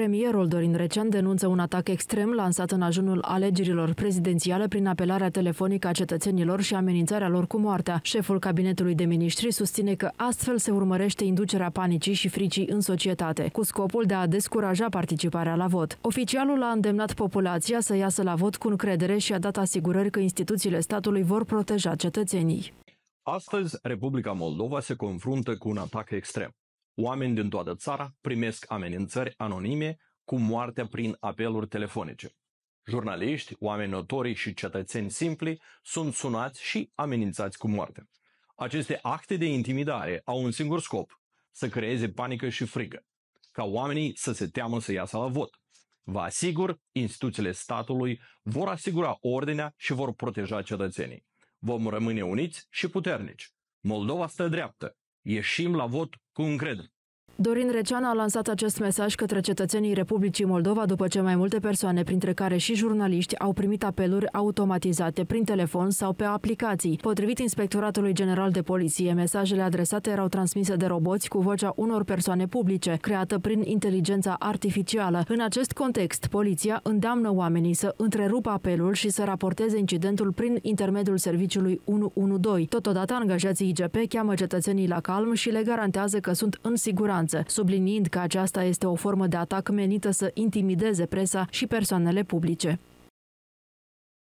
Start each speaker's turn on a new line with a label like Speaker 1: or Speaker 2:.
Speaker 1: Premierul Dorin Recean denunță un atac extrem lansat în ajunul alegerilor prezidențiale prin apelarea telefonică a cetățenilor și amenințarea lor cu moartea. Șeful cabinetului de Ministri susține că astfel se urmărește inducerea panicii și fricii în societate, cu scopul de a descuraja participarea la vot. Oficialul a îndemnat populația să iasă la vot cu încredere și a dat asigurări că instituțiile statului vor proteja cetățenii.
Speaker 2: Astăzi, Republica Moldova se confruntă cu un atac extrem. Oameni din toată țara primesc amenințări anonime cu moartea prin apeluri telefonice. Jurnaliști, oameni notori și cetățeni simpli sunt sunați și amenințați cu moartea. Aceste acte de intimidare au un singur scop, să creeze panică și frică, ca oamenii să se teamă să iasă la vot. Vă asigur, instituțiile statului vor asigura ordinea și vor proteja cetățenii. Vom rămâne uniți și puternici. Moldova stă dreaptă. Ieșim la vot cu încredere.
Speaker 1: Dorin Recean a lansat acest mesaj către cetățenii Republicii Moldova după ce mai multe persoane, printre care și jurnaliști, au primit apeluri automatizate prin telefon sau pe aplicații. Potrivit Inspectoratului General de Poliție, mesajele adresate erau transmise de roboți cu vocea unor persoane publice, creată prin inteligența artificială. În acest context, poliția îndeamnă oamenii să întrerupă apelul și să raporteze incidentul prin intermediul serviciului 112. Totodată, angajații IGP cheamă cetățenii la calm și le garantează că sunt în siguranță siguranță, subliniind că aceasta este o formă de atac menită să intimideze presa și persoanele publice.